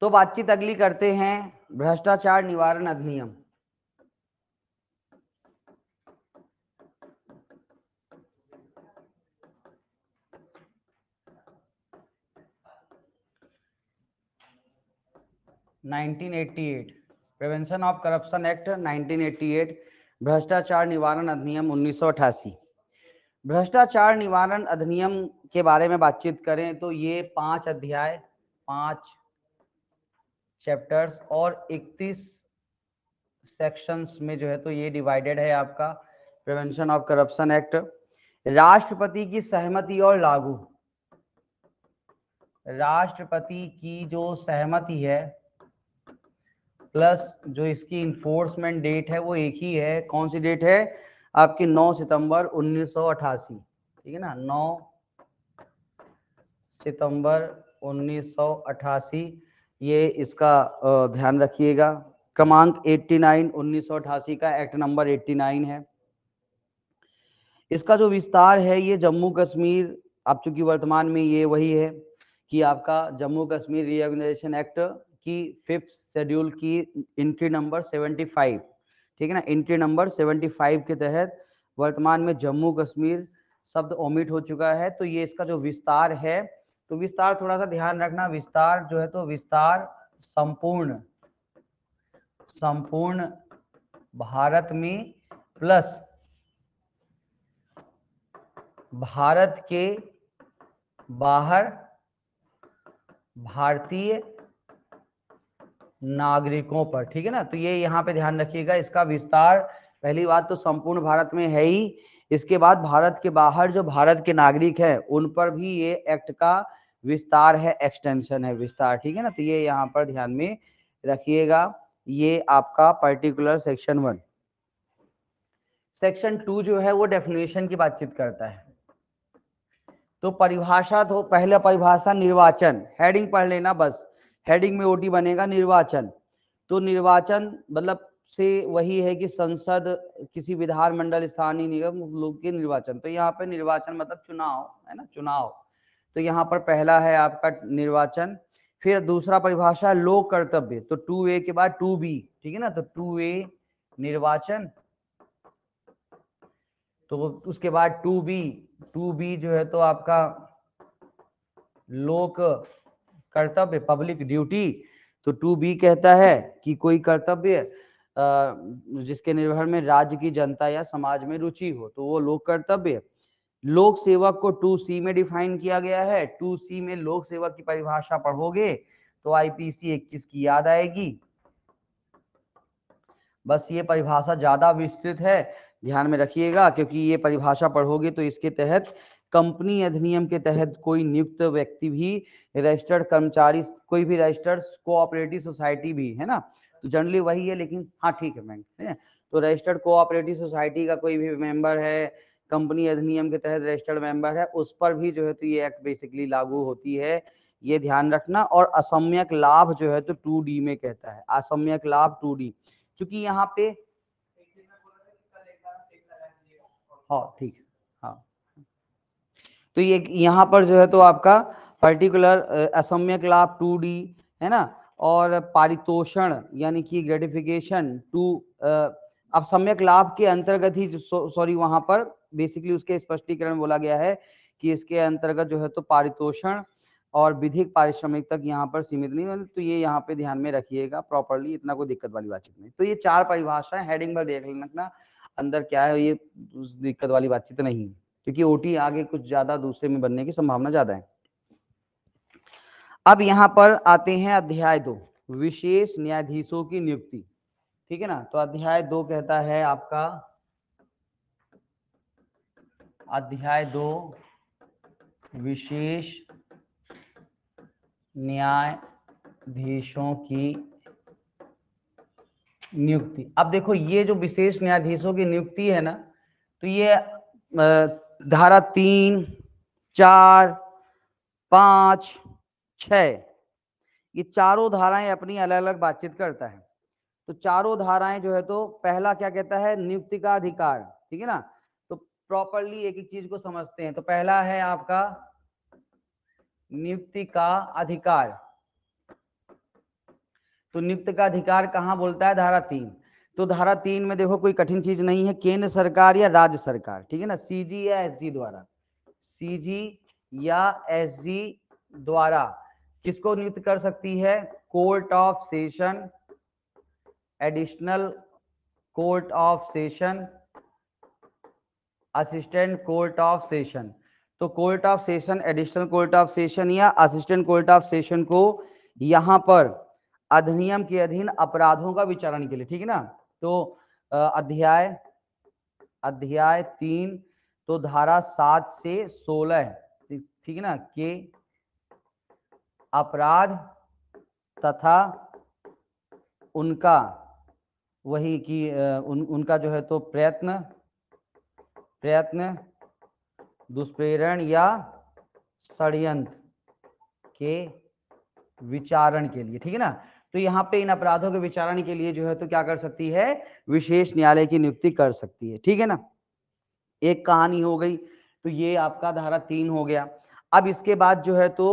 तो बातचीत अगली करते हैं भ्रष्टाचार निवारण अधिनियम nineteen eighty eight prevention of corruption act 1988 भ्रष्टाचार निवारण अधिनियम अठासी भ्रष्टाचार निवारण अधिनियम के बारे में बातचीत करें तो ये पांच अध्याय पांच चैप्टर्स और 31 सेक्शंस में जो है तो ये डिवाइडेड है आपका प्रिवेंशन ऑफ करप्शन एक्ट राष्ट्रपति की सहमति और लागू राष्ट्रपति की जो सहमति है प्लस जो इसकी इन्फोर्समेंट डेट है वो एक ही है कौन सी डेट है आपकी 9 सितंबर 1988 ठीक है ना 9 सितंबर 1988 ये इसका ध्यान रखिएगा क्रमांक 89 1988 का एक्ट नंबर 89 है इसका जो विस्तार है ये जम्मू कश्मीर अब चूंकि वर्तमान में ये वही है कि आपका जम्मू कश्मीर रीऑर्गेनाइजेशन एक्ट की फिफ्थ शेड्यूल की एंट्री नंबर 75 ठीक है ना एंट्री नंबर 75 के तहत वर्तमान में जम्मू कश्मीर शब्द ओमिट हो चुका है तो ये इसका जो विस्तार है तो विस्तार थोड़ा सा ध्यान रखना विस्तार जो है तो विस्तार संपूर्ण संपूर्ण भारत में प्लस भारत के बाहर भारतीय नागरिकों पर ठीक है ना तो ये यहाँ पे ध्यान रखिएगा इसका विस्तार पहली बात तो संपूर्ण भारत में है ही इसके बाद भारत के बाहर जो भारत के नागरिक हैं उन पर भी ये एक्ट का विस्तार है एक्सटेंशन है विस्तार ठीक है ना तो ये यहाँ पर ध्यान में रखिएगा ये आपका particular section one section two जो है वो डेफिनेशन की बातचीत करता है तो परिभाषा तो पहला परिभाषा निर्वाचन हेडिंग पढ़ लेना बस हेडिंग में ओटी बनेगा निर्वाचन तो निर्वाचन मतलब से वही है कि संसद किसी विधानमंडल स्थानीय निगम लोग के निर्वाचन तो यहाँ पे निर्वाचन मतलब चुनाव है ना चुनाव तो यहाँ पर पहला है आपका निर्वाचन फिर दूसरा परिभाषा लोक कर्तव्य तो टू ए के बाद टू बी ठीक है ना तो टू ए निर्वाचन तो उसके बाद टू बी टू बी जो है तो आपका लोक कर्तव्य पब्लिक ड्यूटी तो टू बी कहता है कि कोई कर्तव्य जिसके निर्भर में राज्य की जनता या समाज में रुचि हो तो वो लोक कर्तव्य लोक सेवक को टू सी में डिफाइन किया गया है टू सी में लोक सेवक की परिभाषा पढ़ोगे तो आईपीसी 21 की याद आएगी बस ये परिभाषा ज्यादा विस्तृत है ध्यान में रखिएगा क्योंकि ये परिभाषा पढ़ोगे तो इसके तहत कंपनी अधिनियम के तहत कोई नियुक्त व्यक्ति भी रजिस्टर्ड कर्मचारी कोई भी रजिस्टर्ड कोऑपरेटिव सोसाइटी भी है ना तो जनरली वही है लेकिन हाँ ठीक है मैं तो रजिस्टर्ड कोऑपरेटिव सोसाइटी का कोई भी मेंबर है कंपनी अधिनियम के तहत रजिस्टर्ड मेंबर है उस पर भी जो है तो ये एक्ट बेसिकली लागू होती है ये ध्यान रखना और असम्यक लाभ जो है तो टू डी में कहता है असम्यक लाभ टू डी चूंकि यहाँ पे हाँ ठीक है हाँ तो ये यहाँ पर जो है तो आपका पर्टिकुलर असम्यक लाभ टू डी है ना और पारितोषण यानी कि ग्रेटिफिकेशन टू अब सम्यक लाभ के अंतर्गत ही सॉरी वहां पर बेसिकली उसके स्पष्टीकरण बोला गया है कि इसके अंतर्गत जो है तो पारितोषण और विधिक पारिश्रमिक तक यहाँ पर सीमित नहीं होने तो ये यहाँ पे ध्यान में रखिएगा प्रॉपरली इतना कोई दिक्कत वाली बातचीत नहीं तो ये चार परिभाषाएं हेडिंग पर देख लेना अंदर क्या है ये दिक्कत वाली बातचीत नहीं क्योंकि ओटी आगे कुछ ज्यादा दूसरे में बनने की संभावना ज्यादा है अब यहाँ पर आते हैं अध्याय दो विशेष न्यायाधीशों की नियुक्ति ठीक है ना तो अध्याय दो कहता है आपका अध्याय दो विशेष न्यायाधीशों की नियुक्ति अब देखो ये जो विशेष न्यायाधीशों की नियुक्ति है ना तो ये धारा तीन चार पांच छ ये चारों धाराएं अपनी अलग अलग बातचीत करता है तो चारों धाराएं जो है तो पहला क्या कहता है नियुक्ति का अधिकार ठीक है ना प्रॉपरली एक एक चीज को समझते हैं तो पहला है आपका नियुक्ति का अधिकार तो नियुक्त का अधिकार कहां बोलता है धारा तीन तो धारा तीन में देखो कोई कठिन चीज नहीं है केंद्र सरकार या राज्य सरकार ठीक है ना सीजी या एसजी द्वारा सीजी या एसजी द्वारा किसको नियुक्त कर सकती है court of session additional court of session assistant court of session तो court of session additional court of session या असिस्टेंट कोर्ट ऑफ सेशन को यहां पर अधिनियम के अधीन अपराधों का विचारण के लिए ठीक है ना तो अध्याय अध्याय तीन तो धारा सात से सोलह ठीक है ना के अपराध तथा उनका वही की उन, उनका जो है तो प्रयत्न प्रयत्न दुष्प्रेरण या षडयंत्र के विचारण के लिए ठीक है ना तो यहाँ पे इन अपराधों के विचारण के लिए जो है तो क्या कर सकती है विशेष न्यायालय की नियुक्ति कर सकती है ठीक है ना एक कहानी हो गई तो ये आपका धारा तीन हो गया अब इसके बाद जो है तो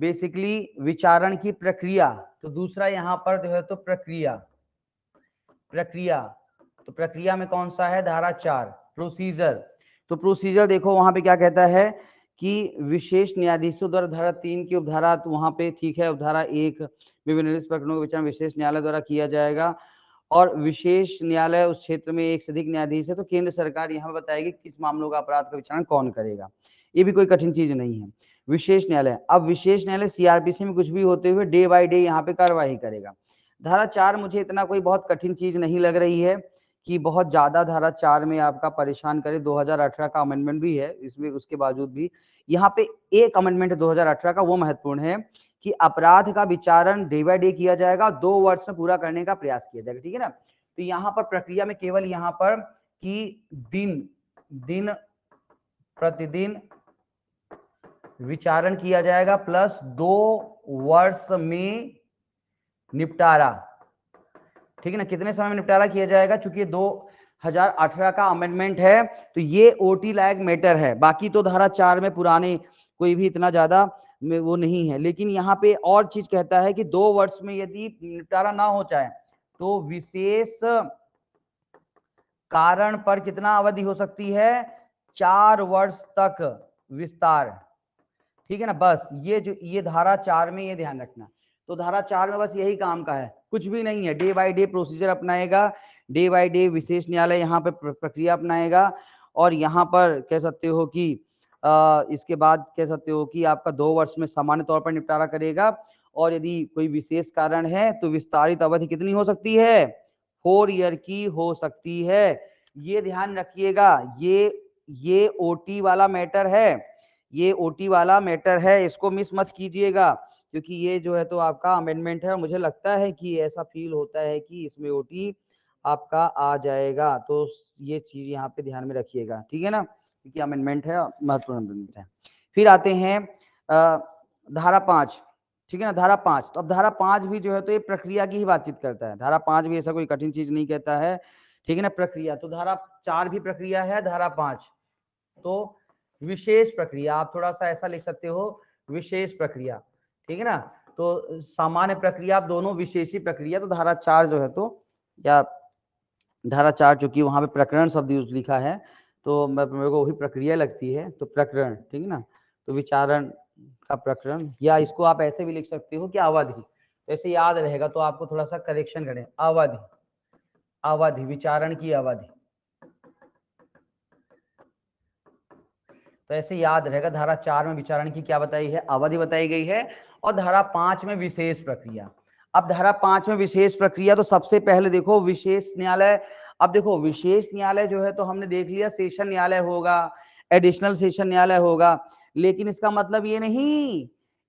बेसिकली विचारण की प्रक्रिया तो दूसरा यहाँ पर जो है तो प्रक्रिया प्रक्रिया तो प्रक्रिया में कौन सा है धारा चार प्रोसीजर तो प्रोसीजर देखो वहां पे क्या कहता है कि विशेष न्यायाधीशों द्वारा धारा तीन की उपधारा तो वहां पे ठीक है उपधारा एक विभिन्न प्रकरणों का विचार विशेष न्यायालय द्वारा किया जाएगा और विशेष न्यायालय उस क्षेत्र में एक से अधिक न्यायाधीश है तो केंद्र सरकार यहाँ बताएगी किस मामलों का अपराध का विचारण कौन करेगा ये भी कोई कठिन चीज नहीं है विशेष न्यायालय अब विशेष न्यायालय सीआरपीसी में कुछ भी होते हुए डे बाई डे यहाँ पे कार्यवाही करेगा धारा चार मुझे इतना कोई बहुत कठिन चीज नहीं लग रही है कि बहुत ज्यादा धारा चार में आपका परेशान करे 2018 का अमेंडमेंट भी है इसमें उसके बावजूद भी यहाँ पे एक अमेंडमेंट है 2018 का वो महत्वपूर्ण है कि अपराध का विचारण डे बाय डे किया जाएगा दो वर्ष में पूरा करने का प्रयास किया जाएगा ठीक है ना तो यहाँ पर प्रक्रिया में केवल यहाँ पर कि दिन दिन प्रतिदिन विचारण किया जाएगा प्लस दो वर्ष में निपटारा ठीक है ना कितने समय में निपटारा किया जाएगा चूंकि दो हजार अठारह का अमेंडमेंट है तो ये ओटी लायक मैटर है बाकी तो धारा चार में पुराने कोई भी इतना ज्यादा वो नहीं है लेकिन यहाँ पे और चीज कहता है कि दो वर्ष में यदि निपटारा ना हो जाए तो विशेष कारण पर कितना अवधि हो सकती है चार वर्ष तक विस्तार ठीक है ना बस ये जो ये धारा चार में ये ध्यान रखना तो धारा चार में बस यही काम का है कुछ भी नहीं है डे बाय डे प्रोसीजर अपनाएगा डे बाय डे विशेष न्यायालय यहाँ पर प्रक्रिया अपनाएगा और यहाँ पर कह सकते हो कि आ, इसके बाद कह सकते हो कि आपका दो वर्ष में सामान्य तौर पर निपटारा करेगा और यदि कोई विशेष कारण है तो विस्तारित अवधि कितनी हो सकती है फोर ईयर की हो सकती है ये ध्यान रखिएगा ये ये ओटी वाला मैटर है ये ओटी वाला मैटर है इसको मिस मत कीजिएगा क्योंकि ये जो है तो आपका अमेंडमेंट है और मुझे लगता है कि ऐसा फील होता है कि इसमें ओ आपका आ जाएगा तो ये चीज यहाँ पे ध्यान में रखिएगा ठीक है ना क्योंकि अमेंडमेंट है महत्वपूर्ण है फिर आते हैं धारा पांच ठीक है ना धारा पांच तो अब धारा पांच भी जो है तो ये प्रक्रिया की ही बातचीत करता है धारा पांच भी ऐसा कोई कठिन चीज नहीं कहता है ठीक है ना प्रक्रिया तो धारा चार भी प्रक्रिया है धारा पांच तो विशेष प्रक्रिया आप थोड़ा सा ऐसा लिख सकते हो विशेष प्रक्रिया ठीक है ना तो सामान्य प्रक्रिया दोनों विशेषी प्रक्रिया तो धारा चार जो है तो या धारा चार चूंकि वहां पे प्रकरण शब्द यूज लिखा है तो मेरे को वही प्रक्रिया लगती है तो प्रकरण ठीक है ना तो विचारण का प्रकरण या इसको आप ऐसे भी लिख सकते हो कि अवधि तो ऐसे याद रहेगा तो आपको थोड़ा सा करेक्शन करें अवधि अवधि विचारण की अवधि तो ऐसे याद रहेगा धारा चार में विचारण की क्या बताई है अवधि बताई गई है और धारा पांच में विशेष प्रक्रिया अब धारा पांच में विशेष प्रक्रिया तो सबसे पहले देखो विशेष न्यायालय अब देखो विशेष न्यायालय जो है तो हमने देख लिया सेशन न्यायालय होगा एडिशनल सेशन न्यायालय होगा लेकिन इसका मतलब ये नहीं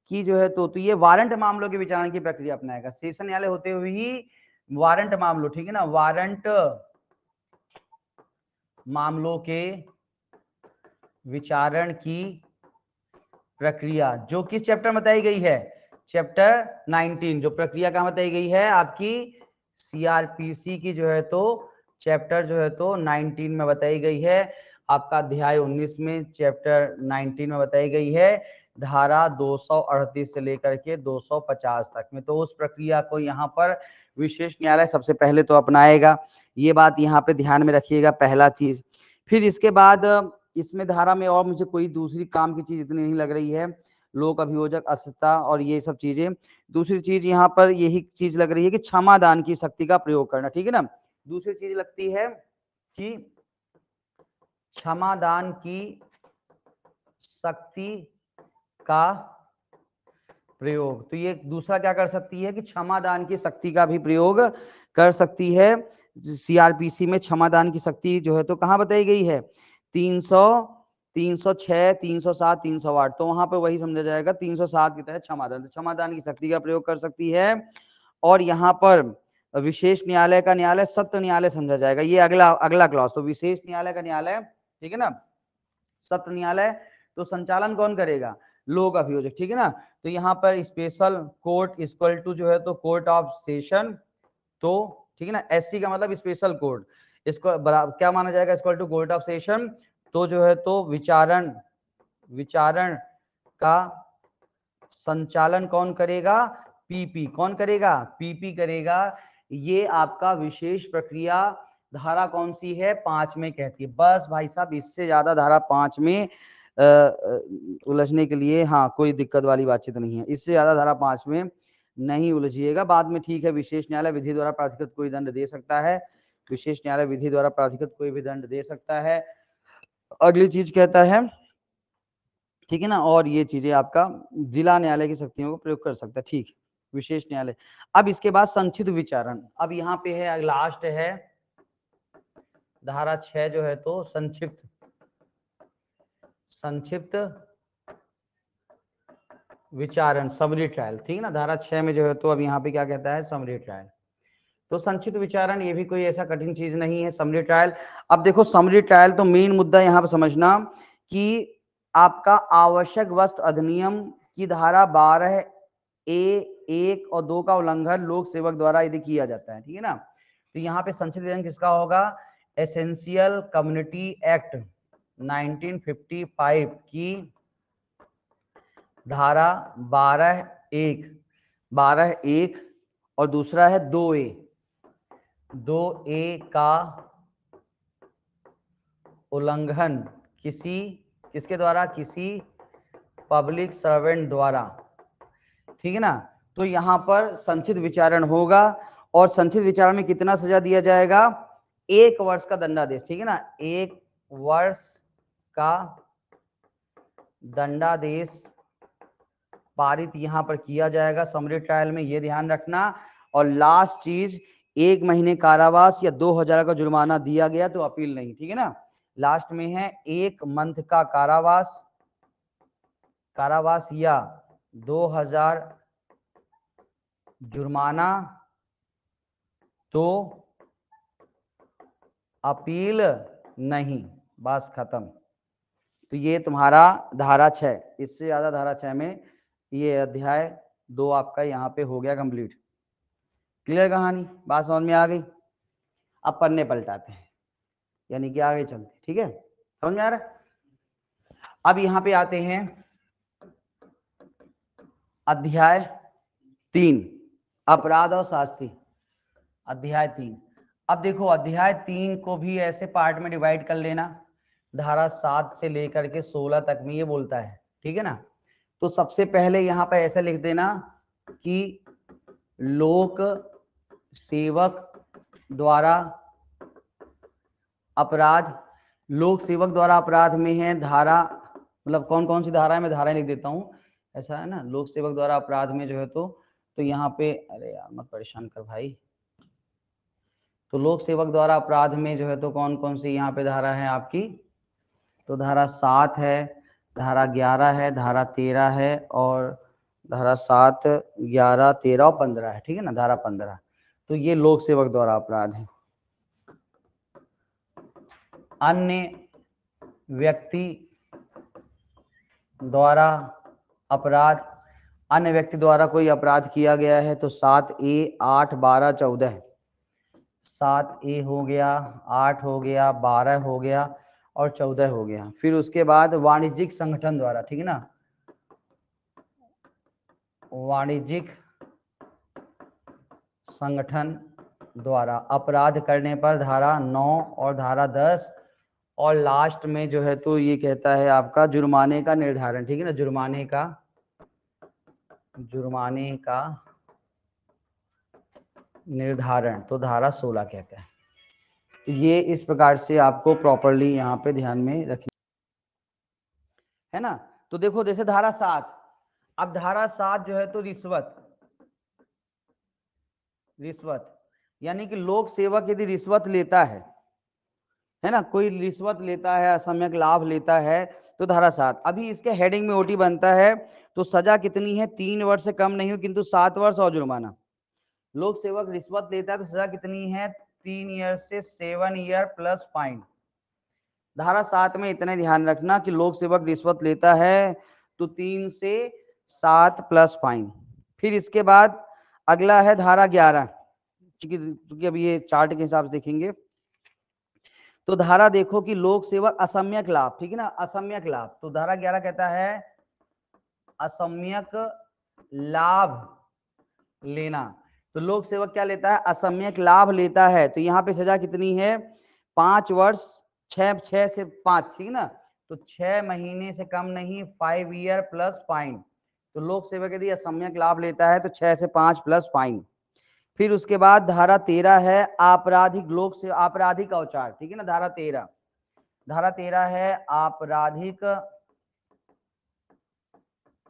कि जो है तो, तो ये वारंट मामलों के विचारण की प्रक्रिया अपनाएगा सेशन न्यायालय होते हुए ही वारंट मामलों ठीक है ना वारंट मामलों के विचारण की प्रक्रिया जो किस चैप्टर में बताई गई है चैप्टर 19 जो प्रक्रिया कहा बताई गई है आपकी सीआरपीसी की जो है तो चैप्टर जो है तो 19 में बताई गई है आपका अध्याय 19 में चैप्टर 19 में बताई गई है धारा दो से लेकर के 250 तक में तो उस प्रक्रिया को यहाँ पर विशेष न्यायालय सबसे पहले तो अपनाएगा ये बात यहाँ पे ध्यान में रखिएगा पहला चीज फिर इसके बाद इसमें धारा में और मुझे कोई दूसरी काम की चीज इतनी नहीं लग रही है लोक अभियोजक असता और ये सब चीजें दूसरी चीज यहाँ पर यही चीज लग रही है कि दान की शक्ति का प्रयोग करना ठीक है ना दूसरी चीज लगती है कि दान की शक्ति का प्रयोग तो ये दूसरा क्या कर सकती है कि दान की शक्ति का भी प्रयोग कर सकती है सीआरपीसी में दान की शक्ति जो है तो कहाँ बताई गई है तीन सौ तीन सौ छह तीन सौ सात तीन सौ आठ तो वहां पर वही समझा जाएगा तीन सौ सात के तहत क्षमादान तो क्षमादान की शक्ति का प्रयोग कर सकती है और यहाँ पर विशेष न्यायालय का न्यायालय सत्य न्यायालय समझा जाएगा ये अगला अगला क्लास तो विशेष न्यायालय का न्यायालय ठीक है ना सत्य न्यायालय तो संचालन कौन करेगा लोक अभियोजक ठीक है ना तो यहाँ पर स्पेशल कोर्ट इक्वल टू जो है तो कोर्ट ऑफ सेशन तो ठीक है ना एससी का मतलब स्पेशल कोर्ट इसको बराबर क्या माना जाएगा इसको टू गोल्ड ऑफ सेशन तो जो है तो विचारण विचारण का संचालन कौन करेगा पीपी कौन करेगा पीपी करेगा ये आपका विशेष प्रक्रिया धारा कौन सी है पांच में कहती है बस भाई साहब इससे ज्यादा धारा पांच में उलझने के लिए हाँ कोई दिक्कत वाली बातचीत नहीं है इससे ज्यादा धारा पांच में नहीं उलझिएगा बाद में ठीक है विशेष न्यायालय विधि द्वारा प्राधिकृत कोई दंड दे सकता है विशेष न्यायालय विधि द्वारा प्राधिकृत कोई भी दंड दे सकता है अगली चीज कहता है ठीक है ना और ये चीजें आपका जिला न्यायालय की शक्तियों को प्रयोग कर सकता है ठीक विशेष न्यायालय अब इसके बाद संक्षिप्त विचारण अब यहाँ पे है लास्ट है धारा छह जो है तो संक्षिप्त संक्षिप्त विचारण समरी ट्रायल ठीक है ना धारा छह में जो है तो अब यहाँ पे क्या कहता है समरी ट्रायल तो संक्षिप्त विचारण ये भी कोई ऐसा कठिन चीज नहीं है समरी ट्रायल अब देखो समरी ट्रायल तो मेन मुद्दा यहाँ पर समझना कि आपका आवश्यक वस्त्र अधिनियम की धारा बारह ए एक और दो का उल्लंघन लोक सेवक द्वारा यदि किया जाता है ठीक है ना तो यहाँ पे संक्षिप्त विधान किसका होगा एसेंशियल कम्युनिटी एक्ट 1955 की धारा बारह एक बारह एक और दूसरा है दो ए दो ए का उल्लंघन किसी किसके द्वारा किसी पब्लिक सर्वेंट द्वारा ठीक है ना तो यहां पर संचित विचारण होगा और संचित विचारण में कितना सजा दिया जाएगा एक वर्ष का दंडादेश ठीक है ना एक वर्ष का दंडादेश पारित यहां पर किया जाएगा समरी ट्रायल में यह ध्यान रखना और लास्ट चीज एक महीने कारावास या दो हजार का जुर्माना दिया गया तो अपील नहीं ठीक है ना लास्ट में है एक मंथ का कारावास कारावास या दो हजार जुर्माना तो अपील नहीं बस खत्म तो ये तुम्हारा धारा छ इससे ज्यादा धारा छः में ये अध्याय दो आपका यहाँ पे हो गया कंप्लीट क्लियर कहानी बात समझ में आ गई अब पन्ने पलटाते हैं यानी कि आगे चलते ठीक है समझ में आ रहा है अब यहाँ पे आते हैं अध्याय तीन अपराध और शास्त्री अध्याय तीन अब देखो अध्याय तीन को भी ऐसे पार्ट में डिवाइड कर लेना धारा सात से लेकर के सोलह तक में ये बोलता है ठीक है ना तो सबसे पहले यहाँ पर ऐसा लिख देना कि लोक सेवक द्वारा अपराध लोक सेवक द्वारा अपराध में है धारा मतलब कौन कौन सी धारा मैं धारा लिख देता हूँ ऐसा है ना लोक सेवक द्वारा अपराध में जो है तो तो यहाँ पे अरे यार मत परेशान कर भाई तो लोक सेवक द्वारा अपराध में जो है तो कौन कौन सी यहाँ पे धारा है आपकी तो धारा सात है धारा ग्यारह है धारा तेरह है और धारा सात ग्यारह तेरह और पंद्रह है ठीक है ना धारा पंद्रह तो ये लोक सेवक द्वारा अपराध है अन्य व्यक्ति द्वारा अपराध अन्य व्यक्ति द्वारा कोई अपराध किया गया है तो सात ए आठ बारह चौदह सात ए हो गया आठ हो गया बारह हो गया और चौदह हो गया फिर उसके बाद वाणिज्यिक संगठन द्वारा ठीक है ना वाणिज्यिक संगठन द्वारा अपराध करने पर धारा नौ और धारा दस और लास्ट में जो है तो ये कहता है आपका जुर्माने का निर्धारण ठीक है ना जुर्माने का जुर्माने का निर्धारण तो धारा सोलह कहते हैं तो ये इस प्रकार से आपको प्रॉपरली यहाँ पे ध्यान में रखना है ना तो देखो जैसे धारा सात अब धारा सात जो है तो रिश्वत रिश्वत यानी कि लोक सेवक यदि रिश्वत लेता है है ना कोई रिश्वत लेता है असम्यक लाभ लेता है तो धारा सात अभी इसके हेडिंग में ओटी बनता है तो सजा कितनी है तीन वर्ष से कम नहीं हो किंतु सात वर्ष और जुर्माना लोक सेवक रिश्वत लेता है तो सजा कितनी है तीन ईयर से सेवन ईयर प्लस फाइन धारा सात में इतने ध्यान रखना कि लोक सेवक रिश्वत लेता है तो तीन से सात प्लस फाइन फिर इसके बाद अगला है धारा ग्यारह क्योंकि अब ये चार्ट के हिसाब से देखेंगे तो धारा देखो कि लोक सेवक असम्यक लाभ ठीक है ना असम्यक लाभ तो धारा ग्यारह कहता है असम्यक लाभ लेना तो लोक सेवक क्या लेता है असम्यक लाभ लेता है तो यहाँ पे सजा कितनी है पांच वर्ष छह छह से पांच ठीक ना तो छह महीने से कम नहीं फाइव ईयर प्लस फाइन तो लोक सेवक यदि असम्यक लाभ लेता है तो छह से पांच प्लस फाइन फिर उसके बाद धारा तेरह है आपराधिक लोक से आपराधिक अवचार ठीक है ना धारा तेरह धारा तेरह है आपराधिक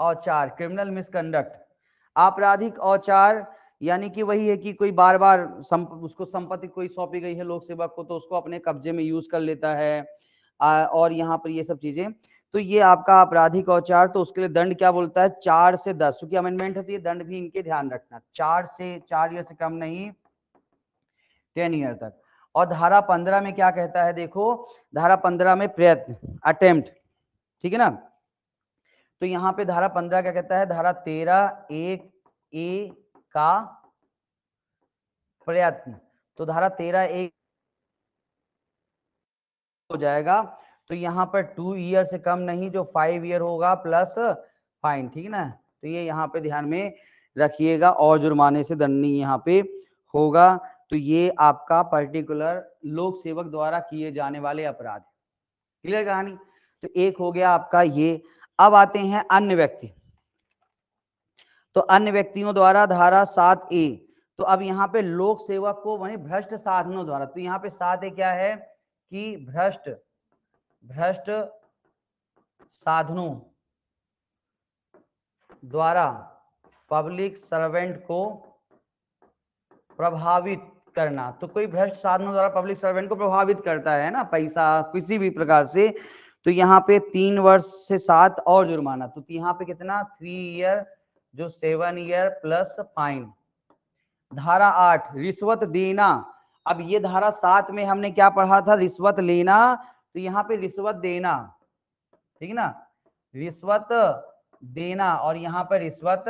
औचार क्रिमिनल मिसकंडक्ट आपराधिक औचार यानी कि वही है कि कोई बार बार संप, उसको संपत्ति कोई सौंपी गई है लोक सेवक को तो उसको अपने कब्जे में यूज कर लेता है और यहाँ पर ये सब चीजें तो ये आपका आपराधिक औचार तो उसके लिए दंड क्या बोलता है चार से दस क्योंकि अमेंडमेंट है तो ये दंड भी इनके ध्यान रखना चार से चार ईयर से कम नहीं टेन ईयर तक और धारा पंद्रह में क्या कहता है देखो धारा पंद्रह में प्रयत्न अटेम्प्ट ठीक है ना तो यहाँ पे धारा पंद्रह क्या कहता है धारा तेरह एक ए का प्रयत्न तो धारा तेरह एक हो जाएगा तो यहाँ पर टू ईयर से कम नहीं जो फाइव ईयर होगा प्लस फाइन ठीक ना तो ये यहाँ पे ध्यान में रखिएगा और जुर्माने से दंडनीय यहाँ पे होगा तो ये आपका पर्टिकुलर लोक सेवक द्वारा किए जाने वाले अपराध क्लियर कहानी तो एक हो गया आपका ये अब आते हैं अन्य व्यक्ति तो अन्य व्यक्तियों द्वारा धारा सात ए तो अब यहाँ पे लोक सेवक को वही भ्रष्ट साधनों द्वारा तो यहाँ पे सात ए क्या है कि भ्रष्ट भ्रष्ट साधनों द्वारा पब्लिक सर्वेंट को प्रभावित करना तो कोई भ्रष्ट साधनों द्वारा पब्लिक सर्वेंट को प्रभावित करता है ना पैसा किसी भी प्रकार से तो यहाँ पे तीन वर्ष से सात और जुर्माना तो यहाँ पे कितना थ्री ईयर जो सेवन ईयर प्लस फाइन धारा आठ रिश्वत देना अब ये धारा सात में हमने क्या पढ़ा था रिश्वत लेना तो यहाँ पे रिश्वत देना ठीक है ना रिश्वत देना और यहाँ पर रिश्वत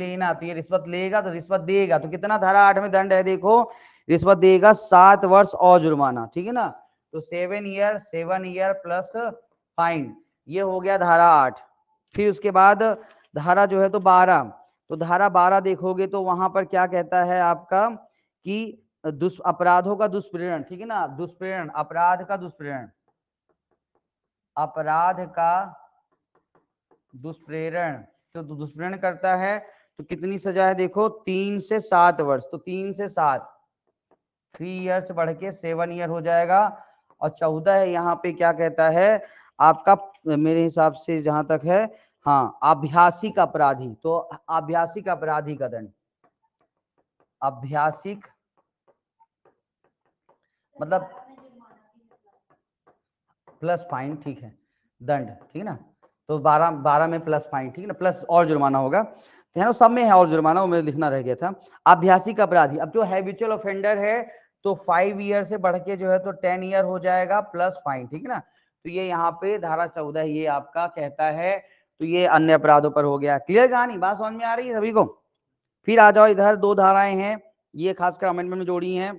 लेना तो ये रिश्वत लेगा तो रिश्वत देगा तो कितना धारा आठ में दंड है देखो रिश्वत देगा सात वर्ष और जुर्माना ठीक है ना तो seven year seven year plus fine ये हो गया धारा आठ फिर उसके बाद धारा जो है तो बारह तो धारा बारह देखोगे तो वहां पर क्या कहता है आपका कि दुष्प अपराधों का दुष्प्रेरण ठीक है ना दुष्प्रेरण अपराध का दुष्प्रेरण अपराध का दुष्प्रेरण तो दुष्प्रेरण करता है तो कितनी सजा है देखो तीन से सात वर्ष तो तीन से सात थ्री इयर्स बढ़ के सेवन ईयर हो जाएगा और चौदह है यहाँ पे क्या कहता है आपका मेरे हिसाब से जहां तक है हाँ आभ्यासिक अपराधी तो आभ्यासिक अपराधी का दंड अभ्यासिक मतलब प्लस फाइन ठीक है दंड ठीक है ना तो बारह बारह में प्लस फाइन ठीक है ना प्लस और जुर्माना होगा तो है ना सब में है और जुर्माना वो मेरे लिखना रह गया था अभ्यासी का अपराधी अब जो हैबिचुअल ऑफेंडर है तो फाइव ईयर से बढ़ के जो है तो टेन ईयर हो जाएगा प्लस फाइन ठीक है ना तो ये यहाँ पे धारा चौदह ये आपका कहता है तो ये अन्य अपराधों पर हो गया क्लियर कहानी बात समझ में आ रही है सभी को फिर आ जाओ इधर दो धाराएं हैं ये खासकर अमेंडमेंट में जोड़ी हैं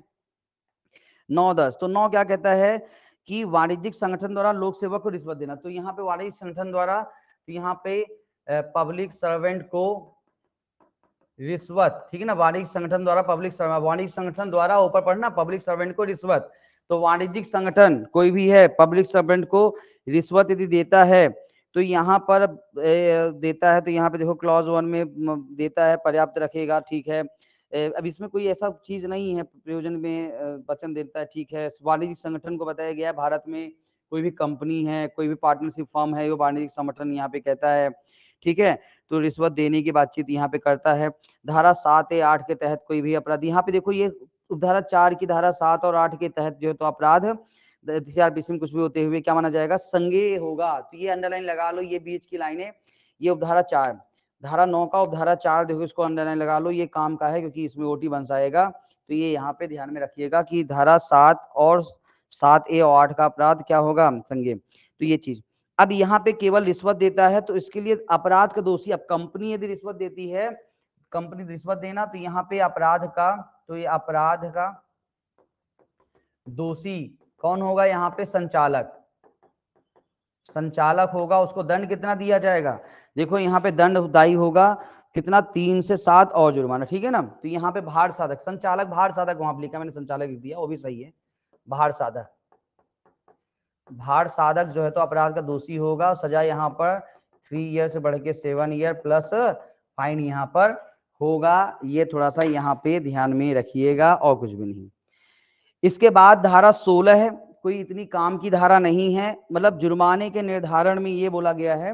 नौ दस तो नौ क्या कहता है कि वाणिज्यिक संगठन द्वारा लोक सेवा को रिश्वत देना तो यहाँ पे वाणिज्यिक संगठन द्वारा तो यहाँ पे पब्लिक सर्वेंट को रिश्वत ठीक है ना वाणिज्य संगठन द्वारा पब्लिक वाणिज्य संगठन द्वारा ऊपर पढ़ना पब्लिक सर्वेंट को रिश्वत तो वाणिज्यिक संगठन कोई भी है पब्लिक सर्वेंट को रिश्वत यदि देता है तो यहाँ पर देता है तो यहाँ पे देखो क्लॉज वन में देता है पर्याप्त रखेगा ठीक है अब इसमें कोई ऐसा चीज नहीं है प्रयोजन में वचन देता है ठीक है वाणिज्यिक संगठन को बताया गया है भारत में कोई भी कंपनी है कोई भी पार्टनरशिप फॉर्म है वो वाणिज्यिक संगठन यहाँ पे कहता है ठीक है तो रिश्वत देने की बातचीत यहाँ पे करता है धारा सात या आठ के तहत कोई भी अपराध यहाँ पे देखो ये उपधारा चार की धारा सात और आठ के तहत जो है तो अपराध में कुछ भी होते हुए क्या माना जाएगा संगे होगा तो ये अंडरलाइन लगा लो ये बीच की लाइन है ये उपधारा चार धारा नौ का और धारा चार देखो इसको अंडरलाइन लगा लो ये काम का है क्योंकि इसमें ओटी बन जाएगा तो ये यहाँ पे ध्यान में रखिएगा कि धारा सात और सात ए और आठ का अपराध क्या होगा संगे तो ये चीज अब यहाँ पे केवल रिश्वत देता है तो इसके लिए अपराध का दोषी अब कंपनी यदि रिश्वत देती है कंपनी रिश्वत देना तो यहाँ पे अपराध का तो ये अपराध का दोषी कौन होगा यहाँ पे संचालक संचालक होगा उसको दंड कितना दिया जाएगा देखो यहाँ पे दंडदायी होगा कितना तीन से सात और जुर्माना ठीक है ना तो यहाँ पे भार साधक संचालक भार साधक वहां लिखा मैंने संचालक लिख दिया वो भी सही है भार साधक भार साधक जो है तो अपराध का दोषी होगा सजा यहाँ पर थ्री ईयर से बढ़ के सेवन ईयर प्लस फाइन यहाँ पर होगा ये थोड़ा सा यहाँ पे ध्यान में रखिएगा और कुछ भी नहीं इसके बाद धारा सोलह है कोई इतनी काम की धारा नहीं है मतलब जुर्माने के निर्धारण में ये बोला गया है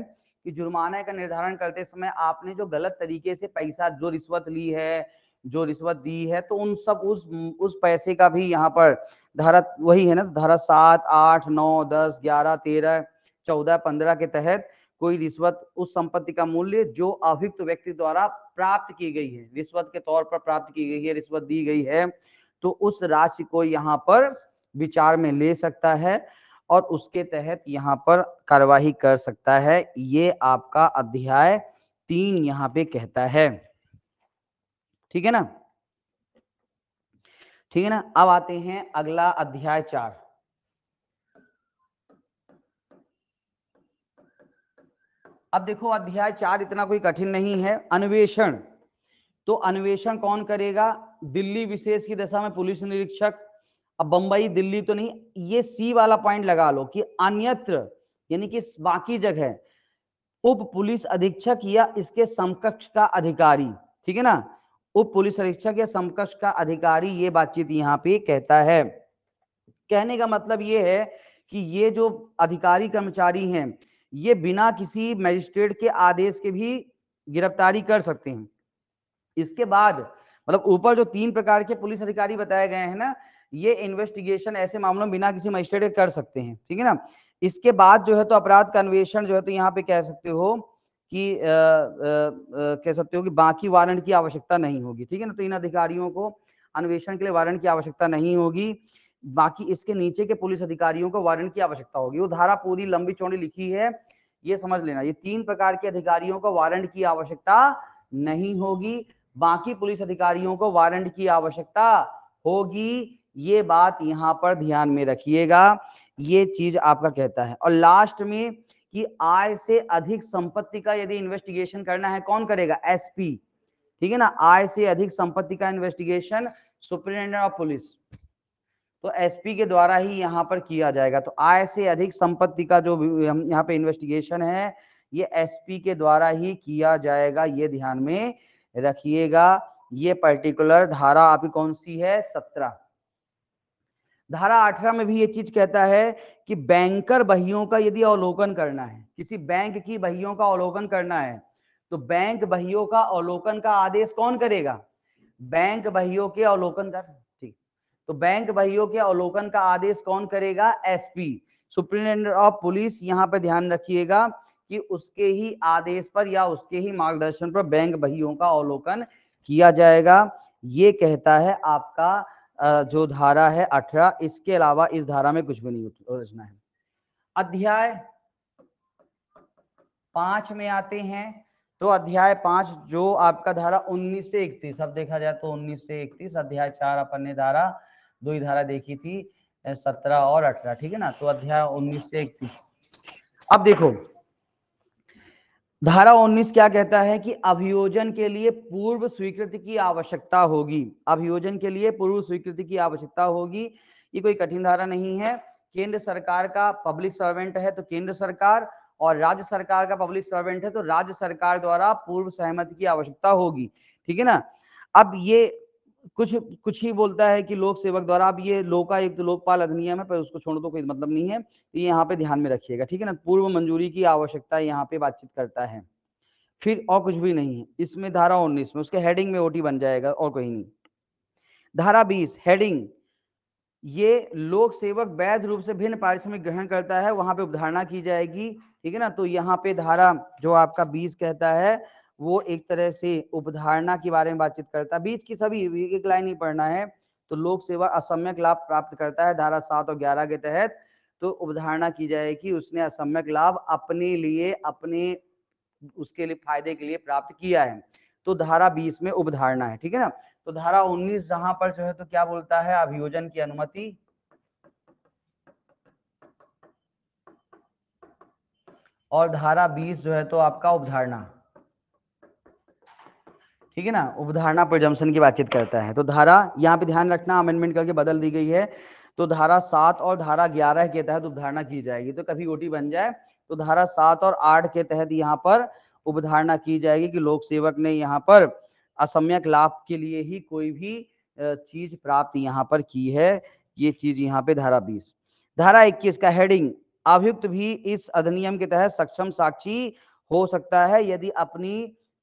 कि जुर्माने का निर्धारण करते समय आपने जो गलत तरीके से पैसा जो रिश्वत ली है जो रिश्वत दी है तो उन सब उस उस पैसे का भी यहाँ पर धारा वही है ना तो धारा सात आठ नौ दस ग्यारह तेरह चौदह पंद्रह के तहत कोई रिश्वत उस संपत्ति का मूल्य जो अभियुक्त व्यक्ति द्वारा प्राप्त की गई है रिश्वत के तौर पर प्राप्त की गई है रिश्वत दी गई है तो उस राशि को यहाँ पर विचार में ले सकता है और उसके तहत यहाँ पर कार्यवाही कर सकता है ये आपका अध्याय तीन यहाँ पे कहता है ठीक है ना ठीक है ना अब आते हैं अगला अध्याय चार अब देखो अध्याय चार इतना कोई कठिन नहीं है अन्वेषण तो अन्वेषण कौन करेगा दिल्ली विशेष की दशा में पुलिस निरीक्षक अब बंबई दिल्ली तो नहीं ये सी वाला पॉइंट लगा लो कि अन्यत्र यानी कि बाकी जगह उप पुलिस अधीक्षक या इसके समकक्ष का अधिकारी ठीक है ना उप पुलिस अधीक्षक या समकक्ष का अधिकारी ये बातचीत यहाँ पे कहता है कहने का मतलब ये है कि ये जो अधिकारी कर्मचारी हैं ये बिना किसी मजिस्ट्रेट के आदेश के भी गिरफ्तारी कर सकते हैं इसके बाद मतलब ऊपर जो तीन प्रकार के पुलिस अधिकारी बताए गए हैं ना ये इन्वेस्टिगेशन ऐसे मामलों में बिना किसी मजिस्ट्रेट के कर सकते हैं ठीक है ना इसके बाद जो है तो अपराध का अन्वेषण जो है तो यहाँ पे कह सकते हो कि आ, आ, आ, कह सकते हो कि बाकी वारंट की आवश्यकता नहीं होगी ठीक है ना तो इन अधिकारियों को अन्वेषण के लिए वारंट की आवश्यकता नहीं होगी बाकी इसके नीचे के पुलिस अधिकारियों को वारंट की आवश्यकता होगी वो धारा पूरी लंबी चौड़ी लिखी है ये समझ लेना ये तीन प्रकार के अधिकारियों को वारंट की आवश्यकता नहीं होगी बाकी पुलिस अधिकारियों को वारंट की आवश्यकता होगी ये बात यहाँ पर ध्यान में रखिएगा ये चीज आपका कहता है और लास्ट में कि आय से अधिक संपत्ति का यदि इन्वेस्टिगेशन करना है कौन करेगा एसपी ठीक है ना आय से अधिक संपत्ति का इन्वेस्टिगेशन सुप्रिंटेंडेंट ऑफ पुलिस तो एसपी के द्वारा ही यहाँ पर किया जाएगा तो आय से अधिक संपत्ति का जो हम यहाँ पे इन्वेस्टिगेशन है ये एसपी के द्वारा ही किया जाएगा ये ध्यान में रखिएगा ये पर्टिकुलर धारा आपकी कौन सी है सत्रह धारा अठारह में भी ये चीज कहता है कि बैंकर बहियों का यदि अवलोकन करना है किसी बैंक की बहियों का अवलोकन करना है तो बैंक बहियों का अवलोकन का आदेश कौन करेगा बैंक बहियों के अवलोकन कर ठीक तो बैंक बहियों के अवलोकन का आदेश कौन करेगा एसपी सुप्रिंटेंडेंट ऑफ पुलिस यहाँ पे ध्यान रखिएगा कि उसके ही आदेश पर या उसके ही मार्गदर्शन पर बैंक बहियों का अवलोकन किया जाएगा ये कहता है आपका जो धारा है अठारह इसके अलावा इस धारा में कुछ भी नहीं रचना है अध्याय पांच में आते हैं तो अध्याय पांच जो आपका धारा 19 से 31 अब देखा जाए तो 19 से 31 अध्याय चार अपन ने धारा दो ही धारा देखी थी सत्रह और अठारह ठीक है ना तो अध्याय 19 से 31 अब देखो धारा 19 क्या कहता है कि अभियोजन के लिए पूर्व स्वीकृति की आवश्यकता होगी अभियोजन के लिए पूर्व स्वीकृति की आवश्यकता होगी ये कोई कठिन धारा नहीं है केंद्र सरकार का पब्लिक सर्वेंट है तो केंद्र सरकार और राज्य सरकार का पब्लिक सर्वेंट है तो राज्य सरकार द्वारा पूर्व सहमति की आवश्यकता होगी ठीक है ना अब ये कुछ कुछ ही बोलता है कि लोक सेवक द्वारा आप ये लोका एक तो लोकपाल अधिनियम है पर उसको छोड़ दो कोई मतलब नहीं है तो ये यहाँ पे ध्यान में रखिएगा ठीक है ना पूर्व मंजूरी की आवश्यकता यहाँ पे बातचीत करता है फिर और कुछ भी नहीं है इसमें धारा उन्नीस में उसके हेडिंग में ओटी बन जाएगा और कोई नहीं धारा बीस हेडिंग ये लोक सेवक वैध रूप से भिन्न पारिश्रमिक ग्रहण करता है वहां पे उपधारणा की जाएगी ठीक है ना तो यहाँ पे धारा जो आपका बीस कहता है वो एक तरह से उपधारणा के बारे में बातचीत करता है बीच की सभी एक लाइन ही पढ़ना है तो लोक सेवा असम्यक लाभ प्राप्त करता है धारा सात और ग्यारह के तहत तो उपधारणा की जाए कि उसने असम्यक लाभ अपने लिए अपने उसके लिए फायदे के लिए प्राप्त किया है तो धारा बीस में उपधारणा है ठीक है ना तो धारा उन्नीस जहां पर जो है तो क्या बोलता है अभियोजन की अनुमति और धारा बीस जो है तो आपका उपधारणा ठीक है ना उपधारणा प्रजम्सन की बातचीत करता है तो धारा यहाँ पे ध्यान रखना अमेंडमेंट करके बदल दी गई है तो धारा सात और धारा ग्यारह के तहत उपधारणा की जाएगी तो कभी ओटी बन जाए तो धारा सात और आठ के तहत यहाँ पर उपधारणा की जाएगी कि लोक सेवक ने यहाँ पर असम्यक लाभ के लिए ही कोई भी चीज प्राप्त यहाँ पर की है ये चीज यहाँ पे धारा बीस धारा इक्कीस का हेडिंग अभियुक्त भी इस अधिनियम के तहत सक्षम साक्षी हो सकता है यदि अपनी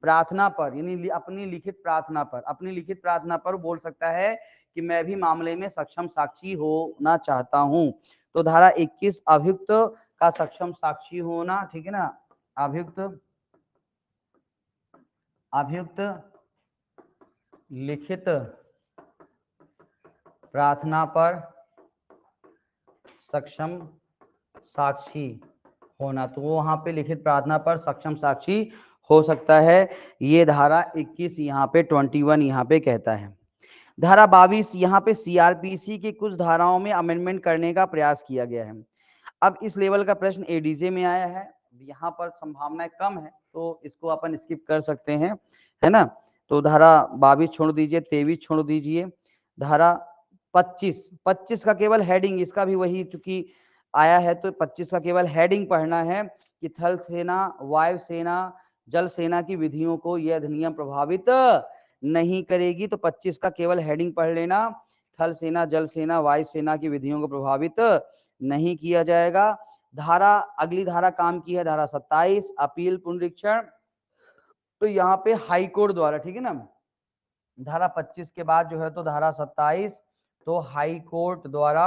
प्रार्थना पर यानी अपनी लिखित प्रार्थना पर अपनी लिखित प्रार्थना पर बोल सकता है कि मैं भी मामले में सक्षम साक्षी होना चाहता हूँ तो धारा 21 अभियुक्त का सक्षम साक्षी होना ठीक है ना अभियुक्त अभियुक्त लिखित प्रार्थना पर सक्षम साक्षी होना तो वो वहां पे लिखित प्रार्थना पर सक्षम साक्षी हो सकता है ये धारा 21 यहाँ पे 21 वन यहाँ पे कहता है धारा बाईस यहाँ पे सीआरपीसी की कुछ धाराओं में अमेंडमेंट करने का प्रयास किया गया है अब इस लेवल का प्रश्न एडीजे में आया है यहाँ पर संभावनाएं कम है तो इसको अपन स्किप कर सकते हैं है ना तो धारा बाईस छोड़ दीजिए तेईस छोड़ दीजिए धारा पच्चीस पच्चीस का केवल हेडिंग इसका भी वही चूंकि आया है तो पच्चीस का केवल हेडिंग पढ़ना है कि थल सेना वायु सेना जल सेना की विधियों को यह अधिनियम प्रभावित नहीं करेगी तो 25 का केवल हेडिंग पढ़ लेना थल सेना जल सेना वायु सेना की विधियों को प्रभावित नहीं किया जाएगा धारा अगली धारा काम की है धारा 27 अपील पुनरीक्षण तो यहाँ पे हाई कोर्ट द्वारा ठीक है ना धारा 25 के बाद जो है तो धारा 27 तो हाई कोर्ट द्वारा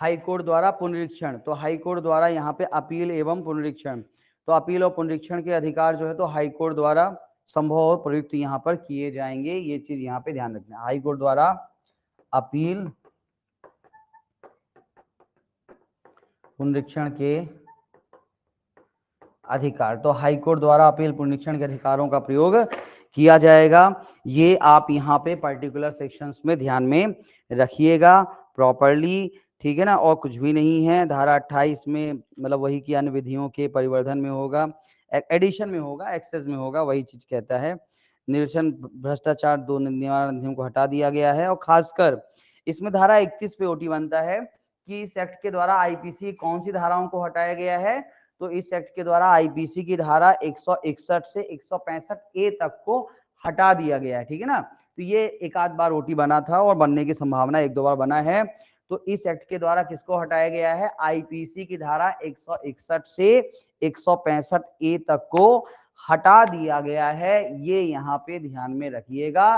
हाई कोर्ट द्वारा पुनरीक्षण तो हाई कोर्ट द्वारा यहाँ पे अपील एवं पुनरीक्षण तो अपील और पुनरीक्षण के अधिकार जो है तो हाईकोर्ट द्वारा संभव और प्रयुक्त यहाँ पर किए जाएंगे ये चीज यहाँ पे ध्यान रखना हाईकोर्ट द्वारा अपील पुनरीक्षण के अधिकार तो हाईकोर्ट द्वारा अपील पुनरीक्षण के अधिकारों का प्रयोग किया जाएगा ये आप यहाँ पे पर्टिकुलर सेक्शंस में ध्यान में रखिएगा प्रॉपरली ठीक है ना और कुछ भी नहीं है धारा अट्ठाईस में मतलब वही की अन्य विधियों के परिवर्धन में होगा एडिशन में होगा एक्सेस में होगा वही चीज कहता है निरसन भ्रष्टाचार दो निवारण अधिनियम को हटा दिया गया है और खासकर इसमें धारा 31 पे ओटी बनता है कि इस एक्ट के द्वारा आईपीसी कौन सी धाराओं को हटाया गया है तो इस एक्ट के द्वारा आईपीसी की धारा 161 से 165 ए तक को हटा दिया गया है ठीक है ना तो ये एक आध बार ओटी बना था और बनने की संभावना एक दो बार बना है तो इस एक्ट के द्वारा किसको हटाया गया है आईपीसी की धारा 161 से 165 ए तक को हटा दिया गया है ये यहाँ पे ध्यान में रखिएगा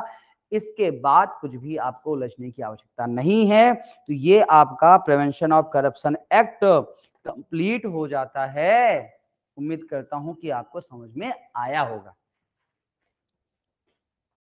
इसके बाद कुछ भी आपको उलझने की आवश्यकता नहीं है तो ये आपका prevention of corruption act complete हो जाता है उम्मीद करता हूं कि आपको समझ में आया होगा